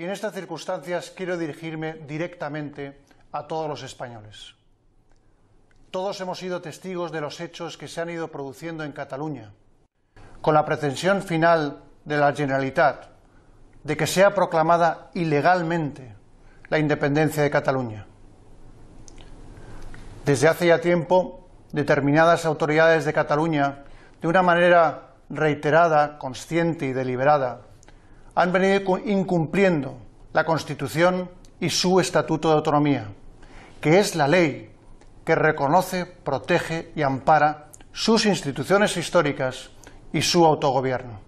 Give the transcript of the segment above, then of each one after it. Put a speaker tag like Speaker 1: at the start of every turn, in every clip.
Speaker 1: y en estas circunstancias quiero dirigirme directamente a todos los españoles. Todos hemos sido testigos de los hechos que se han ido produciendo en Cataluña, con la pretensión final de la Generalitat de que sea proclamada ilegalmente la independencia de Cataluña. Desde hace ya tiempo, determinadas autoridades de Cataluña, de una manera reiterada, consciente y deliberada, han venido incumpliendo la Constitución y su Estatuto de Autonomía, que es la ley que reconoce, protege y ampara sus instituciones históricas y su autogobierno.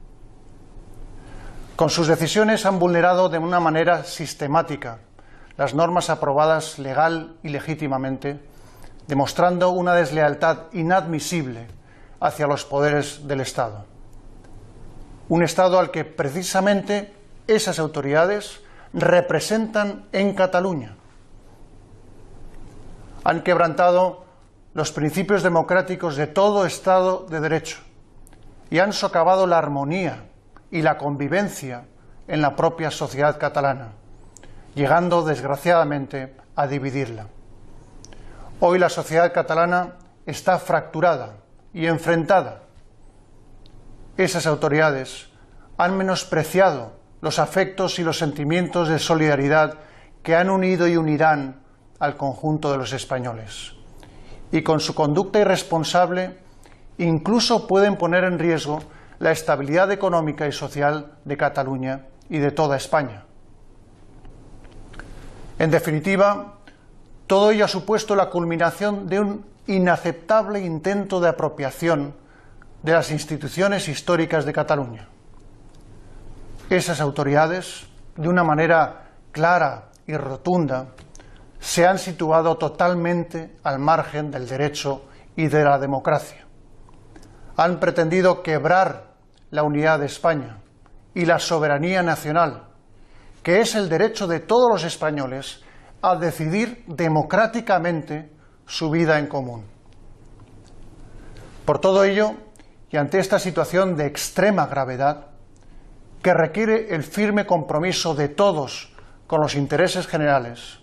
Speaker 1: Con sus decisiones han vulnerado de una manera sistemática las normas aprobadas legal y legítimamente, demostrando una deslealtad inadmisible hacia los poderes del Estado un Estado al que precisamente esas autoridades representan en Cataluña. Han quebrantado los principios democráticos de todo Estado de Derecho y han socavado la armonía y la convivencia en la propia sociedad catalana, llegando desgraciadamente a dividirla. Hoy la sociedad catalana está fracturada y enfrentada esas autoridades han menospreciado los afectos y los sentimientos de solidaridad que han unido y unirán al conjunto de los españoles. Y con su conducta irresponsable incluso pueden poner en riesgo la estabilidad económica y social de Cataluña y de toda España. En definitiva, todo ello ha supuesto la culminación de un inaceptable intento de apropiación de las instituciones históricas de Cataluña. Esas autoridades, de una manera clara y rotunda, se han situado totalmente al margen del derecho y de la democracia. Han pretendido quebrar la unidad de España y la soberanía nacional, que es el derecho de todos los españoles a decidir democráticamente su vida en común. Por todo ello, y ante esta situación de extrema gravedad que requiere el firme compromiso de todos con los intereses generales,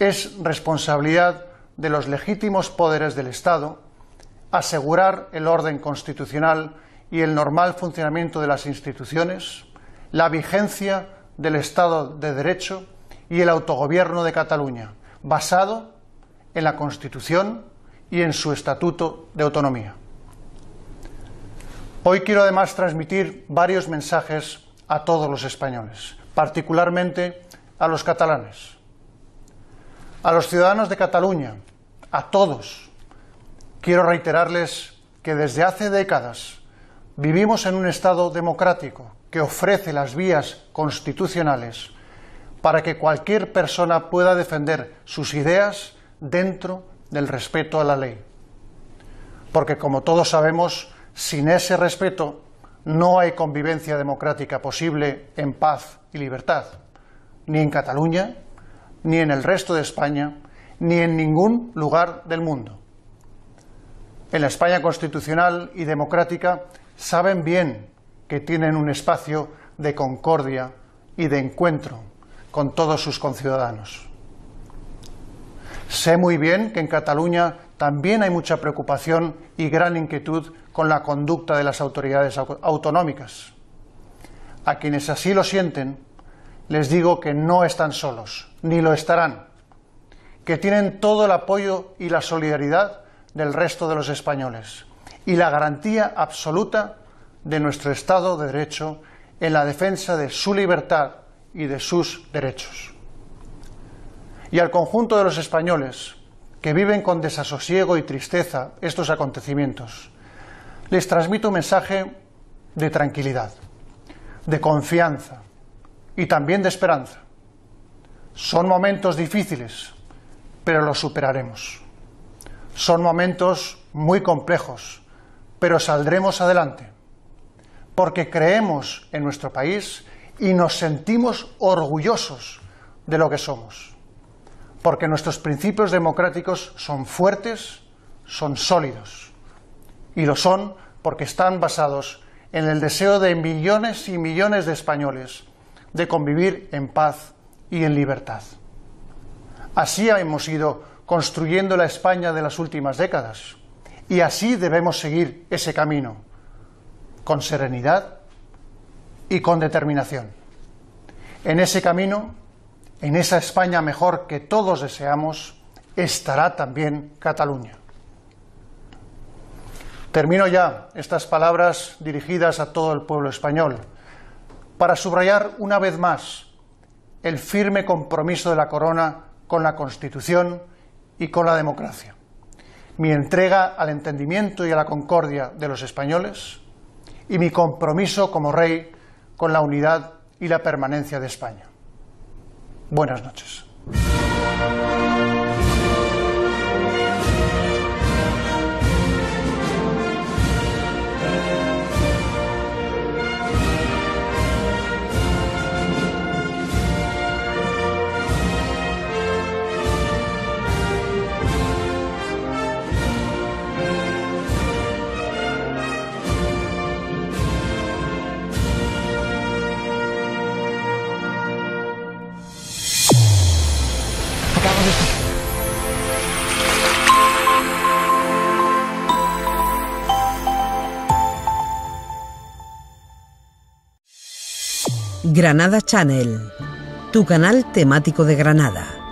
Speaker 1: es responsabilidad de los legítimos poderes del Estado asegurar el orden constitucional y el normal funcionamiento de las instituciones, la vigencia del Estado de Derecho y el autogobierno de Cataluña, basado en la Constitución y en su Estatuto de Autonomía. Hoy quiero además transmitir varios mensajes a todos los españoles, particularmente a los catalanes, a los ciudadanos de Cataluña, a todos. Quiero reiterarles que desde hace décadas vivimos en un Estado democrático que ofrece las vías constitucionales para que cualquier persona pueda defender sus ideas dentro del respeto a la ley. Porque, como todos sabemos, sin ese respeto no hay convivencia democrática posible en paz y libertad, ni en Cataluña, ni en el resto de España, ni en ningún lugar del mundo. En la España constitucional y democrática saben bien que tienen un espacio de concordia y de encuentro con todos sus conciudadanos. Sé muy bien que en Cataluña también hay mucha preocupación y gran inquietud con la conducta de las autoridades autonómicas. A quienes así lo sienten, les digo que no están solos, ni lo estarán, que tienen todo el apoyo y la solidaridad del resto de los españoles y la garantía absoluta de nuestro Estado de Derecho en la defensa de su libertad y de sus derechos. Y al conjunto de los españoles que viven con desasosiego y tristeza estos acontecimientos, les transmito un mensaje de tranquilidad, de confianza y también de esperanza. Son momentos difíciles, pero los superaremos. Son momentos muy complejos, pero saldremos adelante, porque creemos en nuestro país y nos sentimos orgullosos de lo que somos, porque nuestros principios democráticos son fuertes, son sólidos. Y lo son porque están basados en el deseo de millones y millones de españoles de convivir en paz y en libertad. Así hemos ido construyendo la España de las últimas décadas y así debemos seguir ese camino, con serenidad y con determinación. En ese camino, en esa España mejor que todos deseamos, estará también Cataluña. Termino ya estas palabras dirigidas a todo el pueblo español para subrayar una vez más el firme compromiso de la Corona con la Constitución y con la democracia, mi entrega al entendimiento y a la concordia de los españoles y mi compromiso como rey con la unidad y la permanencia de España. Buenas noches. Granada Channel, tu canal temático de Granada.